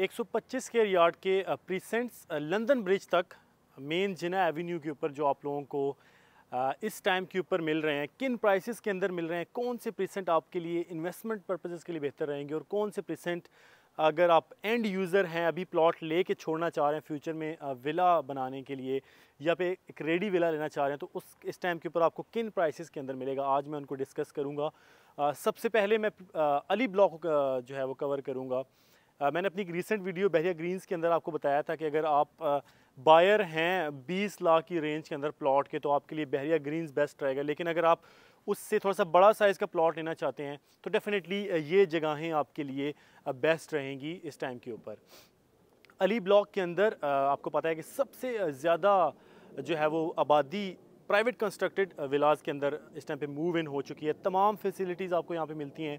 125 के यार्ड के precincts London bridge तक मेन जिना एवेन्यू के ऊपर जो आप लोगों को इस टाइम के ऊपर मिल रहे हैं किन प्राइसेस के अंदर मिल रहे हैं कौन से प्रीसेंट आपके लिए इन्वेस्टमेंट पर्पजेज़ के लिए बेहतर रहेंगे और कौन से प्रीसेंट अगर आप एंड यूज़र हैं अभी प्लॉट ले कर छोड़ना चाह रहे हैं फ्यूचर में विला बनाने के लिए या फिर एक रेडी विला लेना चाह रहे हैं तो उस इस टाइम के ऊपर आपको किन प्राइसेस के अंदर मिलेगा आज मैं उनको डिस्कस करूँगा सबसे पहले मैं अली ब्लॉक जो है वो कवर करूँगा आ, मैंने अपनी एक रिसेंट वीडियो बहरिया ग्रीन्स के अंदर आपको बताया था कि अगर आप आ, बायर हैं 20 लाख की रेंज के अंदर प्लॉट के तो आपके लिए बहरिया ग्रीन्स बेस्ट रहेगा लेकिन अगर आप उससे थोड़ा सा बड़ा साइज़ का प्लॉट लेना चाहते हैं तो डेफ़िनेटली ये जगहें आपके लिए बेस्ट रहेंगी इस टाइम के ऊपर अली ब्लॉक के अंदर आपको पता है कि सबसे ज़्यादा जो है वो आबादी प्राइवेट कंस्ट्रक्टेड विलाज के अंदर इस टाइम पे मूव इन हो चुकी है तमाम फैसिलिटीज़ आपको यहाँ पे मिलती हैं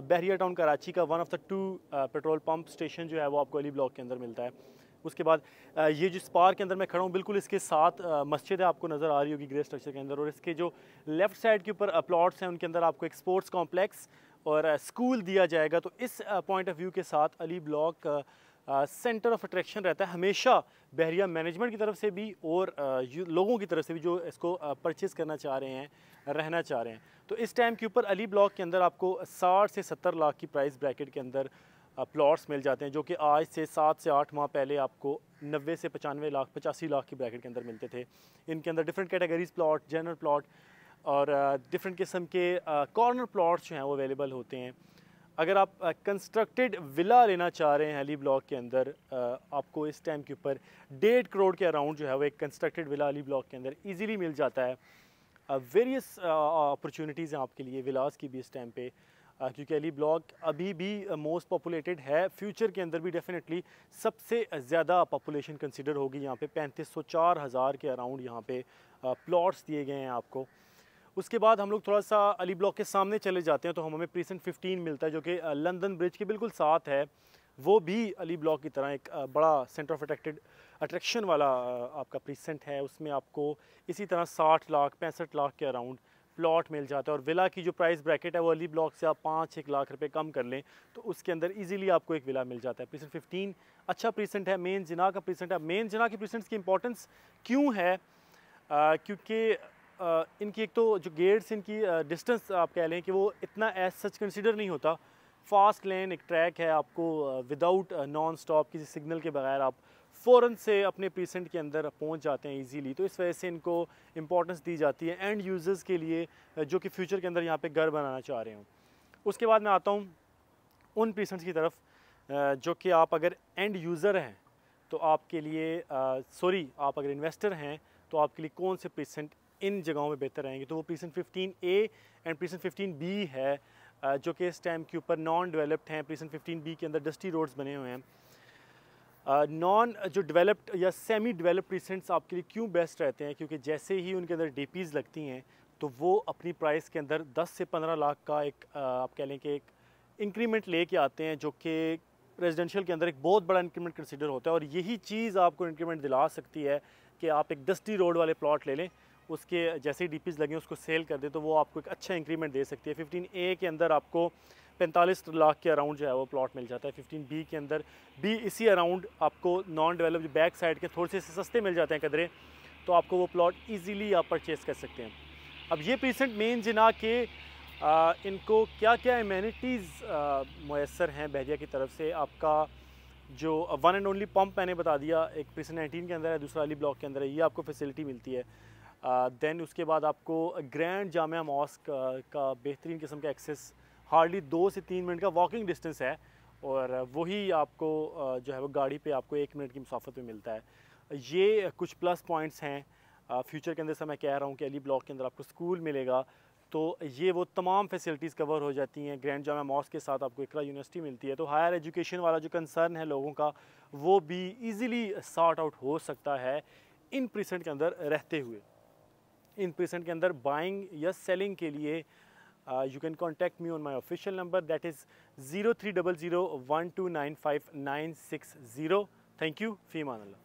बहरिया टाउन कराची का one of the two petrol pump station जो है वो आपको अली ब्लॉक के अंदर मिलता है उसके बाद ये जिस पार्क के अंदर मैं खड़ा हूँ बिल्कुल इसके साथ मस्जिद है आपको नज़र आ रही होगी ग्रे स्ट्रक्चर के अंदर और इसके जो लेफ़्ट साइड के ऊपर प्लॉट्स हैं उनके अंदर आपको एक स्पोर्ट्स कॉम्प्लेक्स और स्कूल दिया जाएगा तो इस पॉइंट ऑफ व्यू के साथ Ali block centre of attraction रहता है हमेशा बहरिया मैनेजमेंट की तरफ से भी और लोगों की तरफ से भी जो इसको परचेज़ करना चाह रहे हैं रहना चाह रहे हैं तो इस टाइम के ऊपर अली ब्लॉक के अंदर आपको साठ से सत्तर लाख की प्राइस ब्रैकेट के अंदर प्लॉट्स मिल जाते हैं जो कि आज से सात से आठ माह पहले आपको नब्बे से पचानवे लाख पचासी लाख की ब्रैकेट के अंदर मिलते थे इनके अंदर different categories plot general plot और डिफरेंट किस्म के कॉर्नर प्लाट्स जो हैं वो अवेलेबल होते हैं अगर आप कंस्ट्रक्टेड विला लेना चाह रहे हैं अली ब्लॉक के अंदर आपको इस टाइम के ऊपर डेढ़ करोड़ के अराउंड जो है वो एक कंस्ट्रक्टेड विला अली ब्लॉक के अंदर इजीली मिल जाता है वेरियस अपॉर्चुनिटीज़ हैं आपके लिए विलास की भी इस टाइम पे क्योंकि अली ब्लॉक अभी भी मोस्ट पॉपुलेटेड है फ्यूचर के अंदर भी डेफिनेटली सबसे ज़्यादा पॉपुलेशन कंसिडर होगी यहाँ पे पैंतीस सौ चार हज़ार के अराउंड यहाँ पे प्लाट्स दिए गए हैं आपको उसके बाद हम लोग थोड़ा सा अली ब्लॉक के सामने चले जाते हैं तो हम हमें प्रीसेंट फिफ्टीन मिलता है जो कि लंदन ब्रिज के बिल्कुल साथ है वो भी अली ब्लॉक की तरह एक बड़ा सेंटर ऑफ अट्रैक्टेड अट्रैक्शन वाला आपका प्रीसेंट है उसमें आपको इसी तरह साठ लाख पैंसठ लाख के अराउंड प्लॉट मिल जाता है और विला की जो प्राइस ब्रैकेट है वो अली ब्लॉक से आप पाँच एक लाख रुपए कम कर लें तो उसके अंदर इजीली आपको एक विला मिल जाता है प्रीसेंट फिफ्टीन अच्छा प्रीसेंट है मेन जिना का प्रीसेंट है मेन जिना की प्रीसेंट्स की इंपॉर्टेंस क्यों है क्योंकि इनकी एक तो जो गेट्स इनकी डिस्टेंस आप कह लें कि वो इतना एज सच कंसिडर नहीं होता फास्ट लेन एक ट्रैक है आपको विदाउट नॉन स्टॉप किसी सिग्नल के बगैर आप फ़ौर से अपने पेशेंट के अंदर पहुंच जाते हैं इजीली तो इस वजह से इनको इम्पोर्टेंस दी जाती है एंड यूज़र्स के लिए जो कि फ्यूचर के अंदर यहाँ पे घर बनाना चाह रहे हों उसके बाद मैं आता हूँ उन पेशेंट्स की तरफ जो कि आप अगर एंड यूज़र हैं तो आपके लिए सॉरी आप अगर इन्वेस्टर हैं तो आपके लिए कौन से पेशेंट इन जगहों में बेहतर रहेंगे तो वो precinct fifteen A and precinct fifteen B है जो कि इस टाइम के ऊपर नॉन डेवलप्ड हैं प्रीसन फिफ्टीन बी के अंदर डस्टी रोड्स बने हुए हैं नॉन uh, जो डेवलप्ड या सेमी डेवलप्ड प्रीसेंट्स आपके लिए क्यों बेस्ट रहते हैं क्योंकि जैसे ही उनके अंदर डी लगती हैं तो वो अपनी प्राइस के अंदर 10 से 15 लाख का एक आप कह लें कि एक इंक्रीमेंट के आते हैं जो कि रेजिडेंशियल के अंदर एक बहुत बड़ा इंक्रीमेंट कंसिडर होता है और यही चीज़ आपको इंक्रीमेंट दिला सकती है कि आप एक डस्टी रोड वाले प्लॉट ले लें उसके जैसे ही पीज लगे उसको सेल कर दे तो वो आपको एक अच्छा इंक्रीमेंट दे सकती है फिफ्टीन ए के अंदर आपको पैंतालीस लाख के अराउंड जो है वो प्लॉट मिल जाता है फिफ्टीन बी के अंदर बी इसी अराउंड आपको नॉन डेवलप बैक साइड के थोड़े से सस्ते मिल जाते हैं कदरे तो आपको वो प्लॉट ईजीली आप परचेज़ कर सकते हैं अब ये पीसेंट मेन जिना के आ, इनको क्या क्या इम्यूनिटीज़ मैसर हैं बहरिया की तरफ से आपका जो वन एंड ओनली पंप मैंने बता दिया एक पीसेंट नाइनटीन के अंदर है दूसरा अली ब्लॉक के अंदर है ये आपको फैसिलिटी मिलती है दैन उसके बाद आपको ग्रैंड जामिया मॉस्क का बेहतरीन किस्म का एक्सेस हार्डली दो से तीन मिनट का वॉकिंग डिस्टेंस है और वही आपको जो है वो गाड़ी पे आपको एक मिनट की मुसाफत में मिलता है ये कुछ प्लस पॉइंट्स हैं फ्यूचर के अंदर से मैं कह रहा हूँ कि अली ब्लॉक के अंदर आपको स्कूल मिलेगा तो ये वो तमाम फैसिलिटीज़ कवर हो जाती हैं ग्रैंड जामा मॉस के साथ आपको इकला यूनिवर्सिटी मिलती है तो हायर एजुकेशन वाला जो कंसर्न है लोगों का वो भी ईज़िली सॉर्ट आउट हो सकता है इन प्रिसेंट के अंदर रहते हुए इन परसेंट के अंदर बाइंग या सेलिंग के लिए you can contact me on my official number that is zero three double zero one two nine five nine six zero thank you फ़ी मानल्ला